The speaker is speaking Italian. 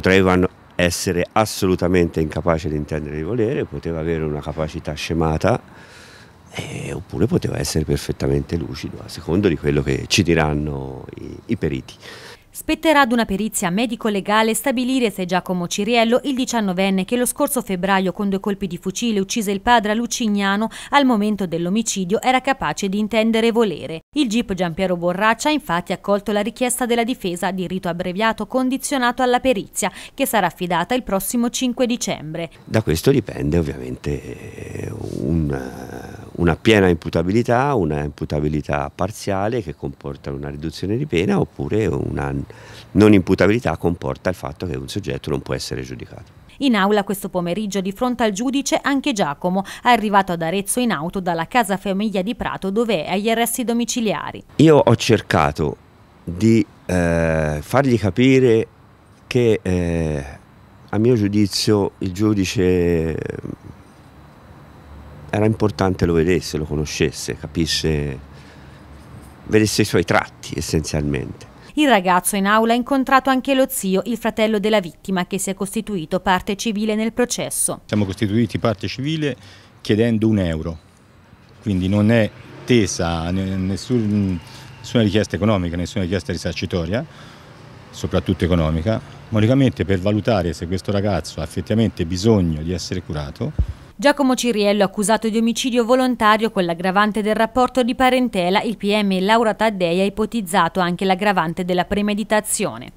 potevano essere assolutamente incapaci di intendere di volere, poteva avere una capacità scemata eh, oppure poteva essere perfettamente lucido, a secondo di quello che ci diranno i, i periti. Spetterà ad una perizia medico-legale stabilire se Giacomo Ciriello, il diciannovenne che lo scorso febbraio con due colpi di fucile uccise il padre a Lucignano, al momento dell'omicidio era capace di intendere e volere. Il GIP Giampiero Borraccia ha infatti accolto la richiesta della difesa di rito abbreviato condizionato alla perizia, che sarà affidata il prossimo 5 dicembre. Da questo dipende ovviamente eh, un una piena imputabilità, una imputabilità parziale che comporta una riduzione di pena oppure una non imputabilità comporta il fatto che un soggetto non può essere giudicato. In aula questo pomeriggio di fronte al giudice anche Giacomo, arrivato ad Arezzo in auto dalla casa famiglia di Prato dove è agli arresti domiciliari. Io ho cercato di eh, fargli capire che eh, a mio giudizio il giudice era importante lo vedesse, lo conoscesse, capisse, vedesse i suoi tratti essenzialmente. Il ragazzo in aula ha incontrato anche lo zio, il fratello della vittima, che si è costituito parte civile nel processo. Siamo costituiti parte civile chiedendo un euro, quindi non è tesa nessun, nessuna richiesta economica, nessuna richiesta risarcitoria, soprattutto economica, ma unicamente per valutare se questo ragazzo ha effettivamente bisogno di essere curato Giacomo Ciriello, accusato di omicidio volontario con l'aggravante del rapporto di parentela, il PM Laura Taddei ha ipotizzato anche l'aggravante della premeditazione.